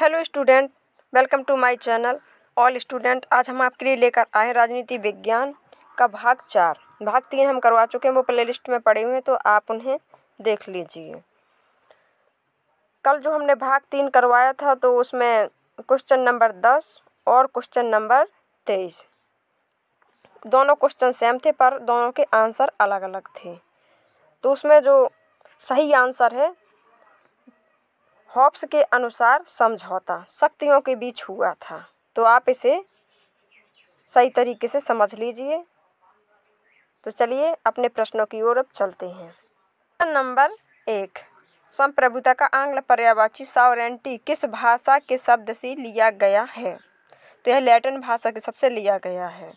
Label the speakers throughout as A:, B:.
A: hello student welcome to my channel all student आज हम आपके लिए लेकर आए राजनीति विज्ञान का भाग चार भाग तीन हम करवा चुके हैं वो प्लेलिस्ट में पड़े हुए हैं तो आप उन्हें देख लीजिए कल जो हमने भाग तीन करवाया था तो उसमें क्वेश्चन नंबर दस और क्वेश्चन नंबर तेईस दोनों क्वेश्चन सेम थे पर दोनों के आंसर अलग अलग थे तो उसमें जो सही आंसर है हॉप्स के अनुसार समझौता शक्तियों के बीच हुआ था तो आप इसे सही तरीके से समझ लीजिए तो चलिए अपने प्रश्नों की ओर अब चलते हैं नंबर एक संप्रभुता का आंग्ल पर्यावाची सावरेंटी किस भाषा के शब्द से लिया गया है तो यह लैटिन भाषा के सबसे लिया गया है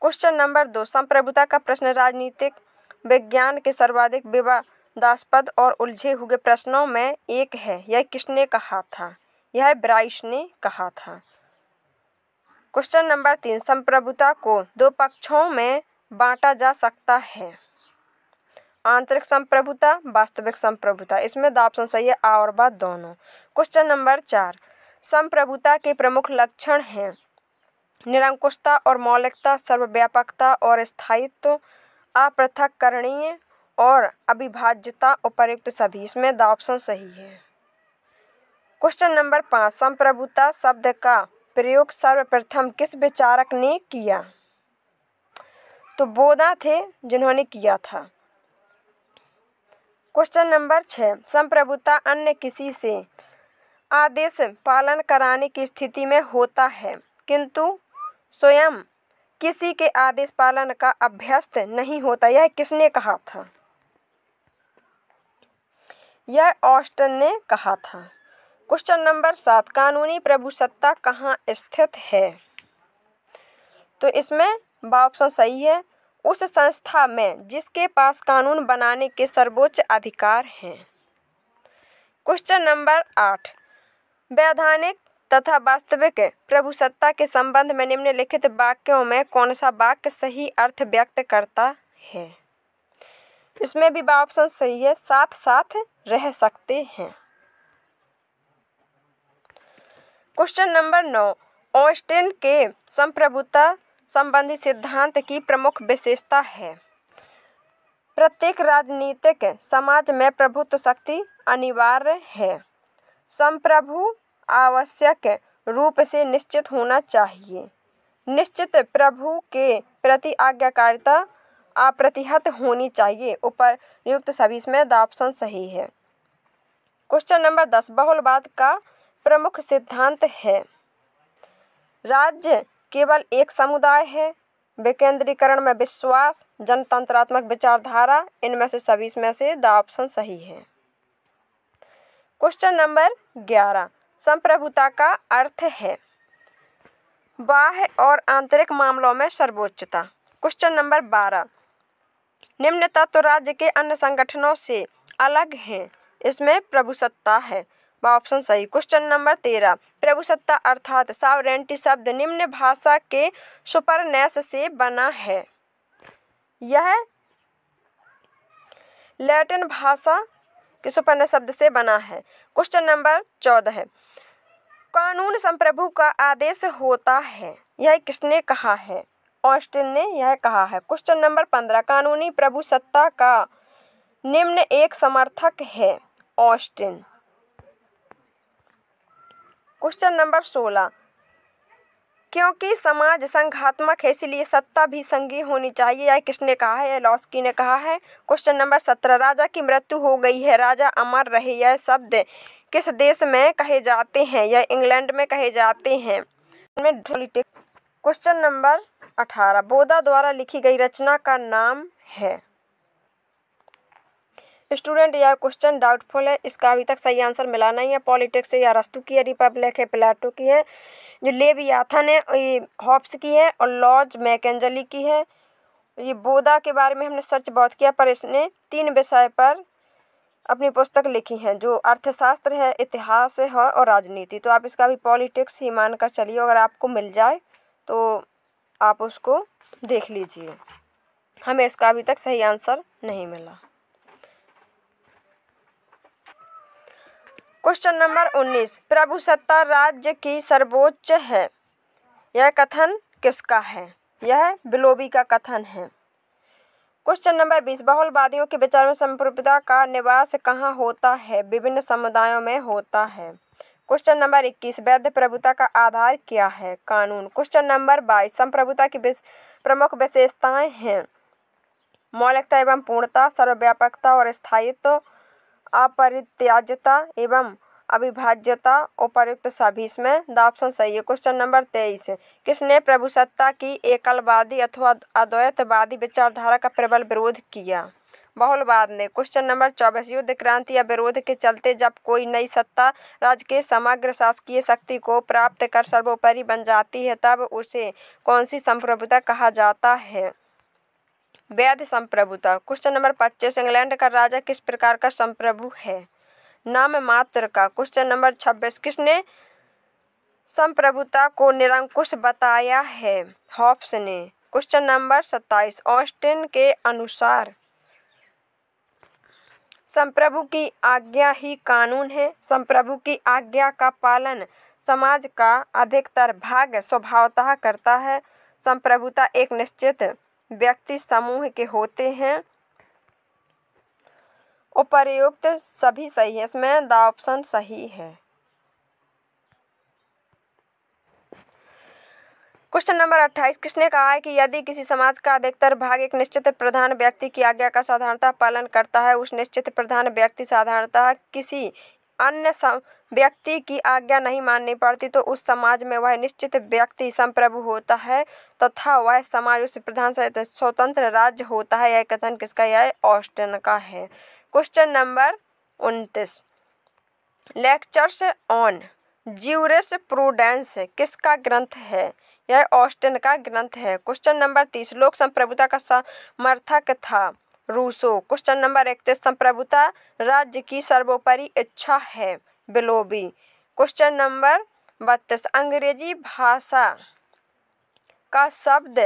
A: क्वेश्चन नंबर दो संप्रभुता का प्रश्न राजनीतिक विज्ञान के सर्वाधिक विवाह दासपद और उलझे हुए प्रश्नों में एक है यह किसने कहा था यह ब्राइस ने कहा था क्वेश्चन नंबर तीन संप्रभुता को दो पक्षों में बांटा जा सकता है आंतरिक संप्रभुता वास्तविक संप्रभुता इसमें दाप ऑप्शन सही है आ और बा दोनों क्वेश्चन नंबर चार संप्रभुता के प्रमुख लक्षण हैं निरंकुशता और मौलिकता सर्वव्यापकता और स्थायित्व करणीय और अविभाज्यता उपर्युक्त सभी इसमें द ऑप्शन सही है क्वेश्चन नंबर पाँच संप्रभुता शब्द का प्रयोग सर्वप्रथम किस विचारक ने किया तो बोधा थे जिन्होंने किया था क्वेश्चन नंबर छः संप्रभुता अन्य किसी से आदेश पालन कराने की स्थिति में होता है किंतु स्वयं किसी के आदेश पालन का अभ्यस्त नहीं होता यह किसने कहा था यह ऑस्टन ने कहा था क्वेश्चन नंबर सात कानूनी प्रभुसत्ता कहाँ स्थित है तो इसमें बा ऑप्शन सही है उस संस्था में जिसके पास कानून बनाने के सर्वोच्च अधिकार हैं क्वेश्चन नंबर आठ वैधानिक तथा वास्तविक प्रभुसत्ता के संबंध में निम्नलिखित वाक्यों में कौन सा वाक्य सही अर्थ व्यक्त करता है इसमें भी बा ऑप्शन सही है साथ साथ रह सकते हैं क्वेश्चन नंबर नौ ऑस्टिन के संप्रभुता संबंधी सिद्धांत की प्रमुख विशेषता है प्रत्येक राजनीतिक समाज में प्रभुत्व शक्ति अनिवार्य है संप्रभु आवश्यक रूप से निश्चित होना चाहिए निश्चित प्रभु के प्रति आज्ञाकारिता अप्रतिहत होनी चाहिए ऊपर नियुक्त सभी इसमें द ऑप्शन सही है क्वेश्चन नंबर दस बहुलवाद का प्रमुख सिद्धांत है राज्य केवल एक समुदाय है विकेंद्रीकरण में विश्वास जनतंत्रात्मक विचारधारा इनमें से सभी इसमें से द ऑप्शन सही है क्वेश्चन नंबर ग्यारह संप्रभुता का अर्थ है बाह्य और आंतरिक मामलों में सर्वोच्चता क्वेश्चन नंबर बारह निम्न तत्व राज्य के अन्य संगठनों से अलग हैं इसमें प्रभुसत्ता है ऑप्शन सही क्वेश्चन नंबर तेरह प्रभुसत्ता अर्थात सावरेंटी शब्द निम्न भाषा के सुपरनेस से बना है यह लैटिन भाषा के सुपरनेस शब्द से बना है क्वेश्चन नंबर चौदह है कानून संप्रभु का आदेश होता है यह किसने कहा है ऑस्टिन ने यह कहा है क्वेश्चन नंबर पंद्रह कानूनी प्रभु सत्ता का निम्न एक समर्थक है ऑस्टिन क्वेश्चन नंबर सोलह क्योंकि समाज संघात्मक है इसलिए सत्ता भी संघी होनी चाहिए यह किसने कहा है लॉस्की ने कहा है क्वेश्चन नंबर सत्रह राजा की मृत्यु हो गई है राजा अमर रहे यह शब्द किस देश में कहे जाते हैं यह इंग्लैंड में कहे जाते हैं क्वेश्चन नंबर अठारह बोधा द्वारा लिखी गई रचना का नाम है स्टूडेंट यह क्वेश्चन डाउटफुल है इसका अभी तक सही आंसर मिला नहीं है पॉलिटिक्स है या रस्तु की है रिपब्लिक है प्लेटो की है जो याथन है ये हॉप्स की है और लॉज मैकेंजली की है ये बोधा के बारे में हमने सर्च बहुत किया पर इसने तीन विषय पर अपनी पुस्तक लिखी है जो अर्थशास्त्र है इतिहास है और राजनीति तो आप इसका भी पॉलिटिक्स ही मानकर चलिए अगर आपको मिल जाए तो आप उसको देख लीजिए हमें इसका अभी तक सही आंसर नहीं मिला क्वेश्चन नंबर उन्नीस प्रभु सत्ता राज्य की सर्वोच्च है यह कथन किसका है यह बिलोबी का कथन है क्वेश्चन नंबर बीस बहुलवादियों के विचार में संप्रभुता का निवास कहाँ होता है विभिन्न समुदायों में होता है क्वेश्चन नंबर इक्कीस वैध प्रभुता का आधार क्या है कानून क्वेश्चन नंबर बाईस संप्रभुता की प्रमुख विशेषताएं हैं मौलिकता एवं पूर्णता सर्वव्यापकता और स्थायित्व अपरित्याजता एवं अविभाज्यता उपयुक्त सभी इसमें दापसन सही है क्वेश्चन नंबर तेईस किसने प्रभुसत्ता की एकलवादी अथवा अद्वैतवादी विचारधारा का प्रबल विरोध किया बहुलवाद ने क्वेश्चन नंबर चौबीस युद्ध क्रांति या विरोध के चलते जब कोई नई सत्ता राज्य के समग्र शासकीय शक्ति को प्राप्त कर सर्वोपरि बन जाती है तब उसे कौन सी संप्रभुता कहा जाता है वैध संप्रभुता क्वेश्चन नंबर पच्चीस इंग्लैंड का राजा किस प्रकार का संप्रभु है नाम मात्र का क्वेश्चन नंबर छब्बीस किसने संप्रभुता को निरंकुश बताया है हॉप्स ने क्वेश्चन नंबर सत्ताईस ऑस्टिन के अनुसार संप्रभु की आज्ञा ही कानून है संप्रभु की आज्ञा का पालन समाज का अधिकतर भाग स्वभावतः करता है संप्रभुता एक निश्चित व्यक्ति समूह के होते हैं उपर्युक्त सभी सही है इसमें द ऑप्शन सही है क्वेश्चन नंबर अट्ठाईस किसने कहा है कि यदि किसी समाज का अधिकतर भाग एक निश्चित प्रधान व्यक्ति की आज्ञा का साधारणता पालन करता है उस निश्चित प्रधान व्यक्ति साधारणतः किसी अन्य व्यक्ति की आज्ञा नहीं माननी पड़ती तो उस समाज में वह निश्चित व्यक्ति संप्रभु होता है तथा वह समाज उस प्रधान से स्वतंत्र राज्य होता है यह कथन किसका यह ऑस्टन का है क्वेश्चन नंबर उनतीस लेक्चर्स ऑन ज्यूरिस प्रूडेंस किसका ग्रंथ है यह ऑस्टिन का ग्रंथ है क्वेश्चन नंबर तीस लोक संप्रभुता का समर्थक था रूसो क्वेश्चन नंबर इकतीस संप्रभुता राज्य की सर्वोपरि इच्छा है बिलोबी क्वेश्चन नंबर बत्तीस अंग्रेजी भाषा का शब्द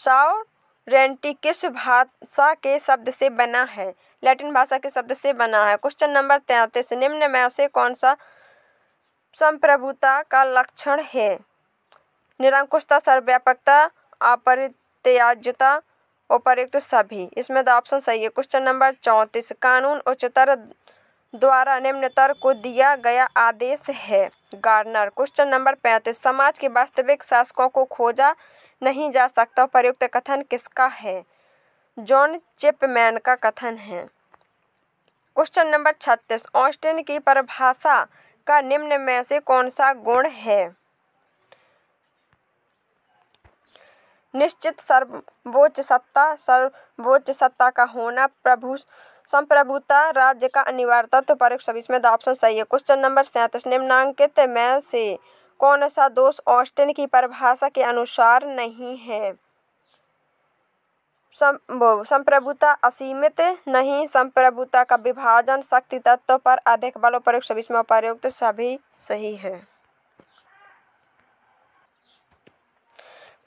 A: सॉरेंटी किस भाषा के शब्द से बना है लैटिन भाषा के शब्द से बना है क्वेश्चन नंबर तैंतीस निम्न में से कौन सा संप्रभुता का लक्षण है निरंकुशता सर्वव्यापकता अपरित्याजता उपरुक्त सभी इसमें तो ऑप्शन सही है क्वेश्चन नंबर चौंतीस कानून उच्चतर द्वारा निम्नतर को दिया गया आदेश है गार्नर क्वेश्चन नंबर पैंतीस समाज के वास्तविक शासकों को खोजा नहीं जा सकता प्रयुक्त कथन किसका है जॉन चिपमैन का कथन है क्वेश्चन नंबर छत्तीस ऑस्टिन की परिभाषा का निम्न में से कौन सा गुण है निश्चित सर्वोच्च सत्ता सर्वोच्च सत्ता का होना प्रभु संप्रभुता राज्य का अनिवार्यता तो परोक्ष सभी इसमें ऑप्शन सही है क्वेश्चन नंबर सैंतीस निम्नांकित में से कौन सा दोष ऑस्टिन की परिभाषा के अनुसार नहीं है सम संप्रभुता असीमित नहीं संप्रभुता का विभाजन शक्ति तत्व पर अधिक बल प्रयुक्त सभी में उपयुक्त सभी सही है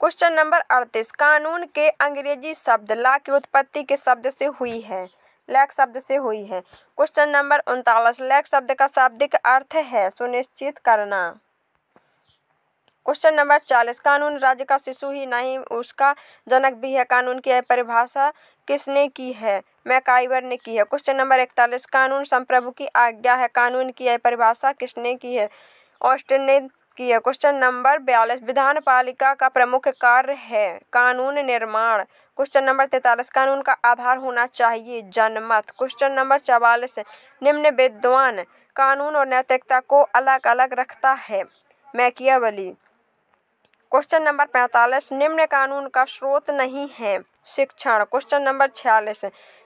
A: क्वेश्चन नंबर अड़तीस कानून के अंग्रेजी शब्द ला की उत्पत्ति के शब्द से हुई है लैक शब्द से हुई है क्वेश्चन नंबर उनतालीस लैक शब्द का शाब्दिक अर्थ है सुनिश्चित करना क्वेश्चन नंबर चालीस कानून राज्य का शिशु ही नहीं उसका जनक भी है कानून की परिभाषा किसने की है मैकाइवर ने की है क्वेश्चन नंबर इकतालीस कानून संप्रभु की आज्ञा है कानून की परिभाषा किसने की है ऑस्टिन ने की है क्वेश्चन नंबर बयालीस विधान पालिका का प्रमुख कार्य है कानून निर्माण क्वेश्चन नंबर तैतालीस कानून का आधार होना चाहिए जनमत क्वेश्चन नंबर चवालीस निम्न विद्वान कानून और नैतिकता को अलग अलग रखता है मैकियावली क्वेश्चन नंबर पैंतालीस निम्न कानून का स्रोत नहीं है शिक्षण क्वेश्चन नंबर छियालीस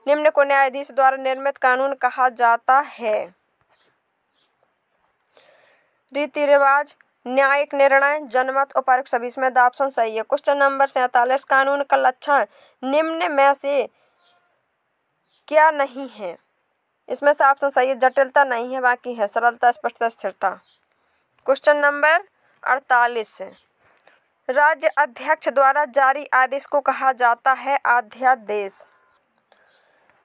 A: निम्न को न्यायाधीश द्वारा निर्मित कानून कहा जाता है रीति रिवाज न्यायिक निर्णय जनमत उपायुक्त सभी इसमें ऑप्शन सही है क्वेश्चन नंबर सैतालीस कानून का लक्षण निम्न में से क्या नहीं है इसमें से ऑप्शन सही है जटिलता नहीं है बाकी है सरलता स्पष्टता स्थिरता क्वेश्चन नंबर अड़तालीस राज्य अध्यक्ष द्वारा जारी आदेश को कहा जाता है अध्यादेश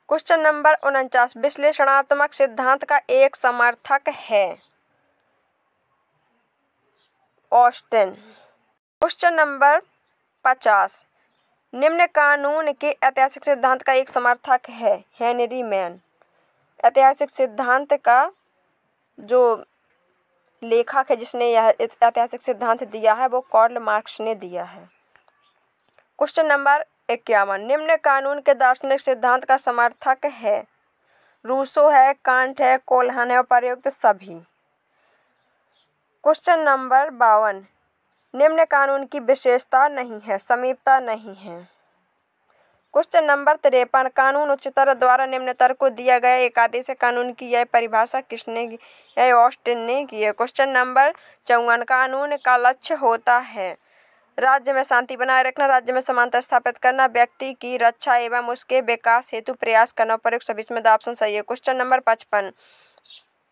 A: क्वेश्चन नंबर उनचास विश्लेषणात्मक सिद्धांत का एक समर्थक है ऑस्टिन क्वेश्चन नंबर पचास निम्न कानून के ऐतिहासिक सिद्धांत का एक समर्थक है हेनरी मैन ऐतिहासिक सिद्धांत का जो लेखक है जिसने यह ऐतिहासिक सिद्धांत दिया है वो कॉर्ल मार्क्स ने दिया है क्वेश्चन नंबर इक्यावन निम्न कानून के दार्शनिक सिद्धांत का समर्थक है रूसो है कांट है कोल्हन है और प्रयुक्त सभी क्वेश्चन नंबर बावन निम्न कानून की विशेषता नहीं है समीपता नहीं है क्वेश्चन नंबर तिरपन कानून उच्चतर द्वारा निम्न निम्नतर को दिया गया एक आदेश कानून की यह परिभाषा किसने की ऑस्टिन ने की है क्वेश्चन नंबर चौवन कानून का लक्ष्य होता है राज्य में शांति बनाए रखना राज्य में समानता स्थापित करना व्यक्ति की रक्षा एवं उसके विकास हेतु प्रयास करना उपयुक्त सभी इसमें ऑप्शन सही है क्वेश्चन नंबर पचपन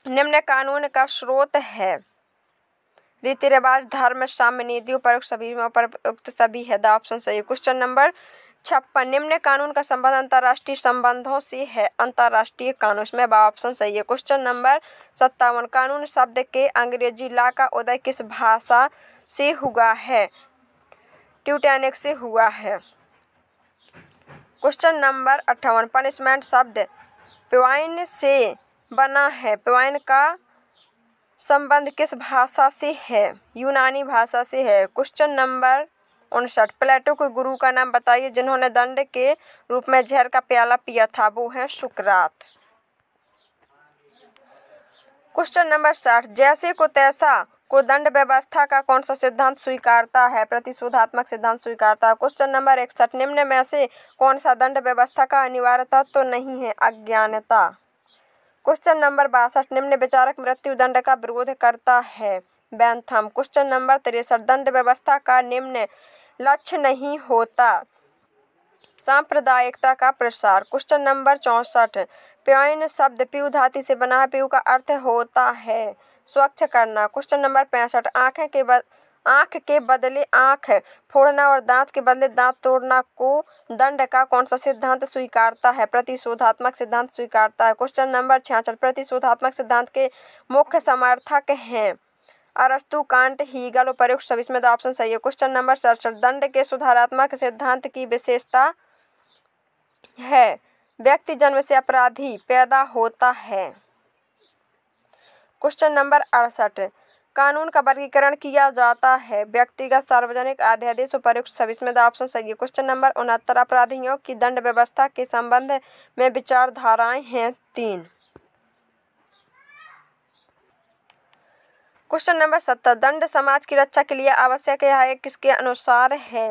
A: निम्न कानून का स्रोत है रीति रिवाज धर्म साम्य नीति उपयुक्त सभी में उपयुक्त सभी है द ऑप्शन सही क्वेश्चन नंबर छप्पन निम्न कानून का संबंध अंतर्राष्ट्रीय संबंधों से है अंतर्राष्ट्रीय कानून में बा ऑप्शन सही है क्वेश्चन नंबर सत्तावन कानून शब्द के अंग्रेजी ला का उदय किस भाषा से हुआ है ट्यूटैनिक से हुआ है क्वेश्चन नंबर अट्ठावन पनिशमेंट शब्द पिवाइन से बना है पिवाइन का संबंध किस भाषा से है यूनानी भाषा से है क्वेश्चन नंबर उनसठ प्लेटो के गुरु का नाम बताइए जिन्होंने दंड के रूप में जहर का प्याला पिया था वो है सुकरात क्वेश्चन नंबर साठ जैसे को तैसा को दंड व्यवस्था का कौन सा सिद्धांत स्वीकारता है प्रतिशोधात्मक सिद्धांत स्वीकारता है क्वेश्चन नंबर इकसठ निम्न में से कौन सा दंड व्यवस्था का अनिवार्य तत्व तो नहीं है अज्ञानता क्वेश्चन नंबर बासठ निम्न विचारक मृत्यु दंड का विरोध करता है बैंथम क्वेश्चन नंबर तिरसठ दंड व्यवस्था का निम्न लक्ष्य नहीं होता सांप्रदायिकता का प्रसार क्वेश्चन नंबर चौंसठ प्यन शब्द पीयू धाती से बना है पीयू का अर्थ होता है स्वच्छ करना क्वेश्चन नंबर पैंसठ आँखें के बद आँख के बदले आँख फोड़ना और दांत के बदले दांत तोड़ना को दंड का कौन सा सिद्धांत स्वीकारता है प्रतिशोधात्मक सिद्धांत स्वीकारता है क्वेश्चन नंबर छियासठ प्रतिशोधात्मक सिद्धांत के मुख्य समर्थक हैं अरस्तु कांट हीगल उपरुक्त सब इसमें तो ऑप्शन सही है क्वेश्चन नंबर सड़सठ दंड के सुधारात्मक सिद्धांत की विशेषता है व्यक्ति जन्म से अपराधी पैदा होता है क्वेश्चन नंबर अड़सठ कानून का वर्गीकरण किया जाता है व्यक्तिगत सार्वजनिक अध्यादेश उपरुक्त सब इसमें तो ऑप्शन सही है क्वेश्चन नंबर उनहत्तर अपराधियों की दंड व्यवस्था के संबंध में विचारधाराएं हैं तीन क्वेश्चन नंबर सत्तर दंड समाज की रक्षा के लिए आवश्यक यह है किसके अनुसार है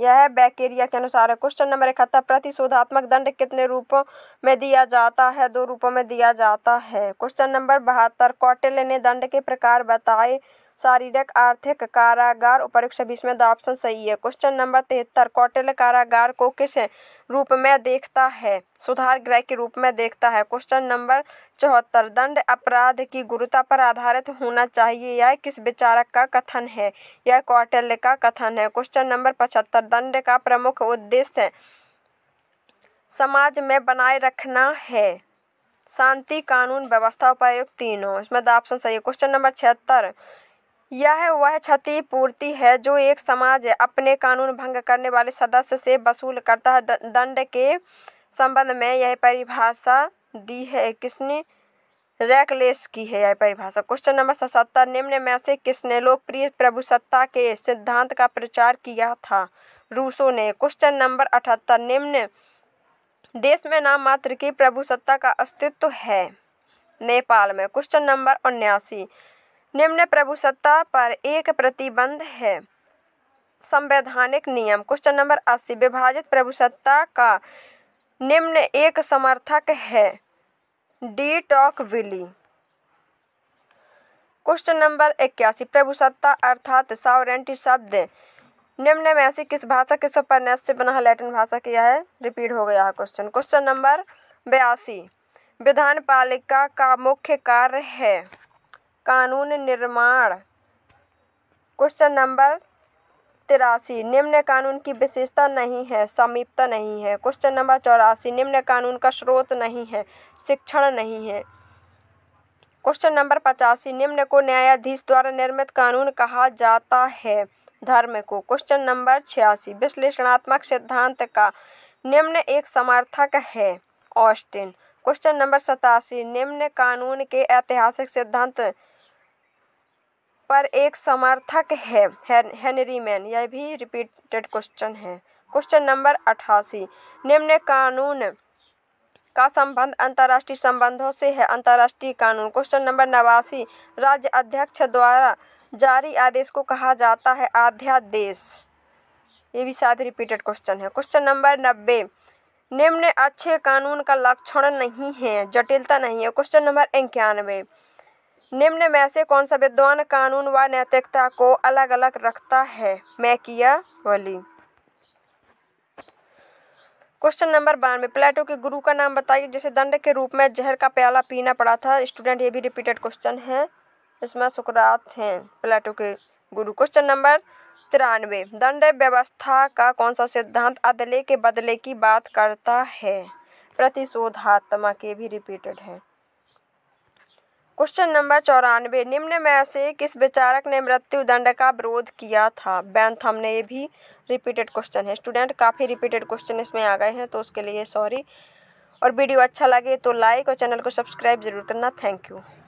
A: यह बैक्टीरिया के अनुसार है क्वेश्चन नंबर इकहत्तर प्रतिशोधात्मक दंड कितने रूपों में दिया जाता है दो रूपों में दिया जाता है क्वेश्चन नंबर बहत्तर कौटिल्य ने दंड के प्रकार बताए शारीरिक आर्थिक कारागार उपरोक्त बीस में ऑप्शन सही है क्वेश्चन नंबर तिहत्तर कौटिल्य कारागार को किस रूप में देखता है सुधार ग्रह के रूप में देखता है क्वेश्चन नंबर चौहत्तर दंड अपराध की गुरुता पर आधारित होना चाहिए यह किस विचारक का कथन है यह कौटिल्य का कथन है क्वेश्चन नंबर पचहत्तर दंड का प्रमुख उद्देश्य समाज में बनाए रखना है शांति कानून व्यवस्था उपायुक्त तीनों इसमें ऑप्शन सही है क्वेश्चन नंबर छिहत्तर यह वह क्षतिपूर्ति है जो एक समाज अपने कानून भंग करने वाले सदस्य से वसूल करता है दंड के संबंध में यह परिभाषा दी है किसने रैकलेस की है यह परिभाषा क्वेश्चन नंबर सतहत्तर निम्न में से किसने लोकप्रिय प्रभुसत्ता के सिद्धांत का प्रचार किया था रूसो ने क्वेश्चन नंबर अठहत्तर निम्न देश में नाम मात्र की प्रभुसत्ता का अस्तित्व है नेपाल में क्वेश्चन नंबर उन्यासी निम्न प्रभुसत्ता पर एक प्रतिबंध है संवैधानिक नियम क्वेश्चन नंबर अस्सी विभाजित प्रभुसत्ता का निम्न एक समर्थक है de Tocqueville question number इक्यासी प्रभुसत्ता अर्थात सावरेंटी शब्द निम्न में ऐसी किस भाषा के सुपरनेस से बना है लैटिन भाषा किया है रिपीट हो गया है क्वेश्चन क्वेश्चन नंबर बयासी विधान पालिका का मुख्य कार्य है कानून निर्माण क्वेश्चन नंबर तिरासी निम्न कानून की विशेषता नहीं है समीपता नहीं है क्वेश्चन नंबर चौरासी निम्न कानून का स्रोत नहीं है शिक्षण नहीं है क्वेश्चन नंबर पचासी निम्न को न्यायाधीश द्वारा निर्मित कानून कहा जाता है धर्म को क्वेश्चन नंबर छियासी विश्लेषणात्मक सिद्धांत का निम्न एक समर्थक है ऑस्टिन क्वेश्चन नंबर सतासी निम्न कानून के ऐतिहासिक सिद्धांत पर एक समर्थक है मैन यह भी रिपीटेड क्वेश्चन है क्वेश्चन नंबर अठासी निम्न कानून का संबंध अंतर्राष्ट्रीय संबंधों से है अंतर्राष्ट्रीय कानून क्वेश्चन नंबर नवासी राज्य अध्यक्ष द्वारा जारी आदेश को कहा जाता है अध्यादेश ये भी शायद रिपीटेड क्वेश्चन है क्वेश्चन नंबर नब्बे निम्न अच्छे कानून का लक्षण नहीं है जटिलता नहीं है क्वेश्चन नंबर इक्यानवे निम्न में से कौन सा विद्वान कानून व नैतिकता को अलग अलग रखता है वली क्वेश्चन नंबर बानवे प्लेटो के गुरु का नाम बताइए जिसे दंड के रूप में जहर का प्याला पीना पड़ा था स्टूडेंट ये भी रिपीटेड क्वेश्चन है इसमें सुकरात हैं प्लेटो के गुरु क्वेश्चन नंबर तिरानवे दंड व्यवस्था का कौन सा सिद्धांत अदले के बदले की बात करता है प्रतिशोधात्मक ये भी रिपीटेड है क्वेश्चन नंबर चौरानवे निम्न में से किस विचारक ने मृत्यु दंड का विरोध किया था बैंथम ने ये भी रिपीटेड क्वेश्चन है स्टूडेंट काफ़ी रिपीटेड क्वेश्चन इसमें आ गए हैं तो उसके लिए सॉरी और वीडियो अच्छा लगे तो लाइक और चैनल को सब्सक्राइब जरूर करना थैंक यू